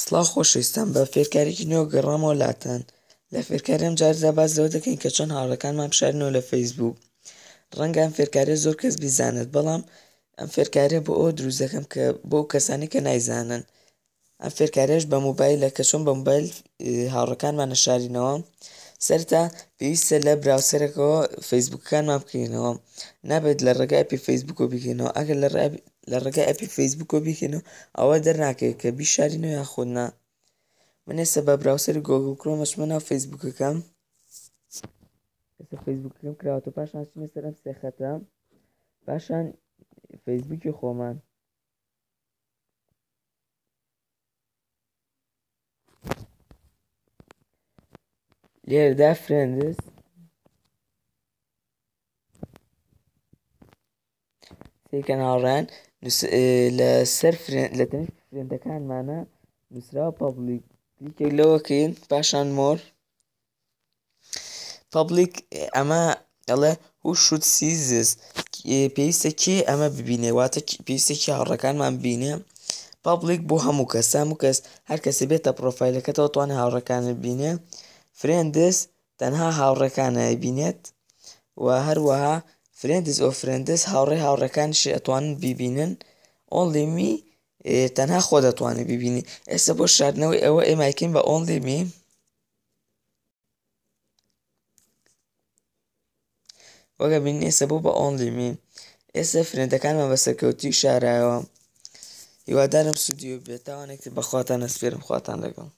سڵاو خۆشویستان بە فێرکارێکی نوێ گەڕامەوە لاتان لە فێرکارم جاردا باز لەوە دەکەین کە چۆن هاوڕەکانمان بشارنەوە لە فەیسبوو ڕەنگە ئەم فێرکارە زۆر کەس بیزانێت بەڵام ئەم فێرکارە بۆ ئەو دروست دەکەم کە بۆ کەسانی کە نایزانن ئەم فێرکارێش بە موبایل لە کە چۆن بە موبایل هاوڕەکانمانە شارینەوە سرتها پێویستە لە براوسەرەکەەوە فەیسبوکەکانمان بکەینەوە نابێت لە ڕێگە ئەپی فەیسبوکۆ بکەینەوە بي لە ڕێگە ئەپی فەیسبوکۆ بکەینەوە ئەوە دەرناکەێت کە بیشارینەوە یا خۆنا منێسە بە براوسەر گۆگل کرۆمەشمەنا فەیسبوکەکەم فەیسبوکەکەم کراوەتە پاشان چمە سەرم سێخەتە باشان فيسبوك خۆمان لێردا فرندز تێکە ناڕێن لە سەر لە تەنگ فرێندەکانمانە نووسرا پبلیک دیکە لەوەکەین پاشان مۆر پبلیک ئەمە ئەڵێ و شوت سیزس پێویستە کێ ئەمە ببینێ واتە پێویستێکی هاوڕەکانمان بینێ پبلیک بۆ هەموو کەس هەموو کەس هەر کەس بێتە پرۆفایلەکەتەوە توانە هاوڕەکانت بینێ فرێندس تەنها هاوڕەکانە بینێت و هەروەها فرێندز ئۆ فرێندس هاوڕێ هاوڕەکانشی ئەتوانن بیبینن ئۆنلیمی تەنها خۆ دەتوانێت ببینی ئێستا بۆ شاردنەوەی ئەوە ئێمایکین بە ئۆنلیمی وەگە بین ئێستا بوو بە ئۆنلیمی ئێستا فرێندەکانمە بەسەرکەوتی شارایەوە هیوادارم سودیو بێتتاوانێکی بەخواتان ئەسپێرم خواتان لەگەڵ